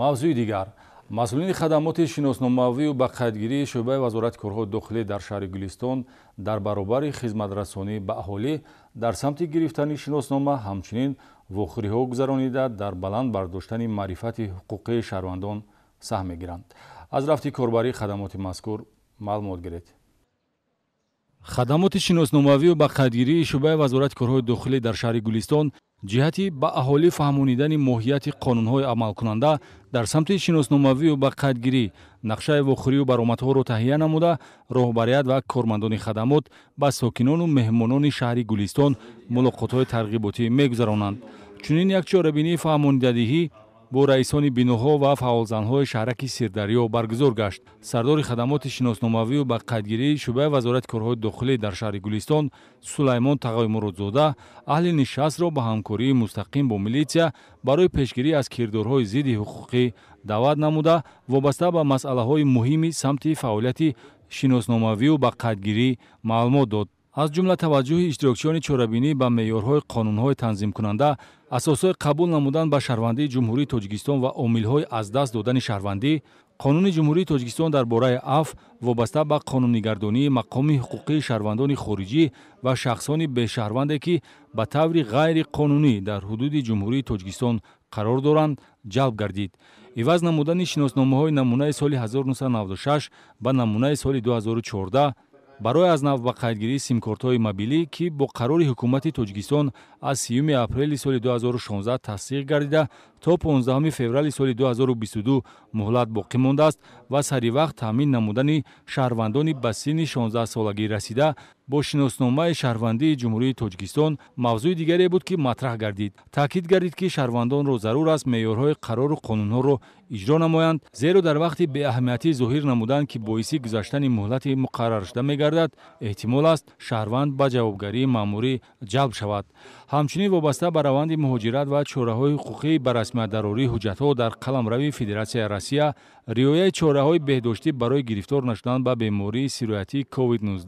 мавзӯи дигар масъулини хадамоти шиносномавию ба қайдгирии шӯъбаи вазорати корҳои дохилӣ дар шаҳри гулистон дар баробари хизматрасонӣ ба аҳолӣ дар самти гирифтани шиноснома ҳамчунин вохӯриҳо гузаронида дар баланд бардоштани маърифати ҳуқуқии шаҳрвандон саҳм мегиранд аз рафти корбарии хадамоти мазкур маълумот гиред хадамоти шиносномавию ба қайдгирии шӯъбаи вазорати корҳои дохилӣ дар шаҳри гулистон ҷиҳати ба аҳолӣ фаҳмонидани моҳияти қонунҳои амалкунанда дар самти шиносномавию ба қайдгирӣ нақшаи вохӯрию баромадҳоро таҳия намуда роҳбарият ва кормандони хадамот ба сокинону меҳмонони шаҳри гулистон мулоқотҳои тарғиботӣ мегузаронанд чунин якчорабинии фаҳмонидадиҳӣ бо раисони биноҳо ва фаъолзанҳои шаҳраки сирдарьё баргузор гашт сардори хадамоти шиносномавию ба қайдгирии шӯъбаи вазорати корҳои дохилӣ дар шаҳри гулистон сулаймон тағоимуродзода аҳли нишастро ба ҳамкории мустақим бо милисия барои пешгирӣ аз кирдорҳои зидди ҳуқуқӣ даъват намуда вобаста ба масъалаҳои муҳими самти фаъолияти шиносномавию ба қайдгирӣ маълумот дод аз ҷумла таваҷҷӯҳи иштирокчиёни чорабинӣ ба меъёрҳои қонунҳои танзимкунанда асосҳои қабул намудан ба шаҳрвандии ҷумҳурии тоҷикистон ва омилҳои аз даст додани шаҳрвандӣ қонуни ҷумҳурии тоҷикистон дар бораи аф вобаста ба қонуннигардонии мақоми ҳуқуқии шаҳрвандони хориҷӣ ва шахсони бешаҳрванде ки ба таври ғайриқонунӣ дар ҳудуди ҷумҳурии тоҷикистон қарор доранд ҷалб гардид иваз намудани шиносномаҳои намунаи соли 1996 ба намунаи соли 2014 барои аз нав ба қайдгирии симкортҳои мобилӣ ки бо қарори ҳукумати тоҷикистон аз 3 апрели соли 2016 тасдиқ гардида то 15 феврали соли 2022 муҳлат боқӣ мондааст ва саривақт таъмин намудани шаҳрвандони ба синни 16-солагӣ расида бо шиносномаи шаҳрвандии ҷумҳурии тоҷикистон мавзӯи дигаре буд ки матраҳ гардид таъкид гардид ки шаҳрвандонро зарур аст меъёрҳои қарору қонунҳоро иҷро намоянд зеро дар вақти беаҳамиятӣ зоҳир намудан ки боиси гузаштани муҳлати муқарраршуда мегардад эҳтимол аст шаҳрванд ба ҷавобгарии маъмурӣ ҷалб шавад ҳамчунин вобаста ба раванди муҳоҷират ва чораҳои ҳуқуқӣ ба расмиятдарории ҳуҷҷатҳо дар қаламрави федератсияи россия риояи чораҳои беҳдоштӣ барои гирифтор нашудан ба бемории сироятии covid-19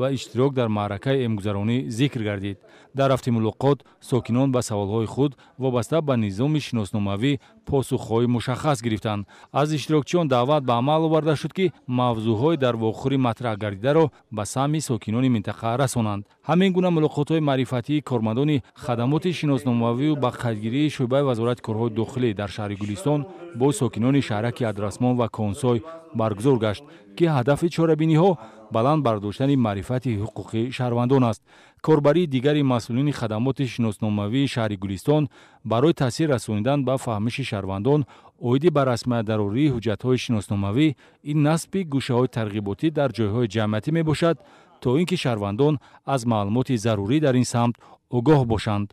ва иштирок дар маъракаи эмгузаронӣ зикр гардид дар рафти мулоқот сокинон ба саволҳои худ вобаста ба низоми шиносномавӣ посухҳои мушаххас гирифтанд аз иштирокчиён даъват ба амал оварда шуд ки мавзӯъҳои дар вохӯри матраҳ гардидаро ба сами сокинони минтақа расонанд ҳамин гуна мулоқотҳои маърифатии кормандони хадамоти шиносномавию ба қайдгирии шӯъбаи вазорати корҳои дохилӣ дар шаҳри гулистон бо сокинони шаҳраки адрасмон ва консой баргзор гашт ки ҳадафи чорабиниҳо баланд бардоштани маърифати ҳуқуқи шаҳрвандон аст корбарии дигари масъулини хадамоти шиносномавии шаҳри гулистон барои таъсир расонидан ба фаҳмиши шаҳрвандон оиди ба расмиятдарории ҳуҷҷатҳои шиносномавӣ ин насби гӯшаҳои тарғиботӣ дар ҷойҳои ҷамъиятӣ мебошад то ин ки шаҳрвандон аз маълумоти зарурӣ дар ин самт огоҳ бошанд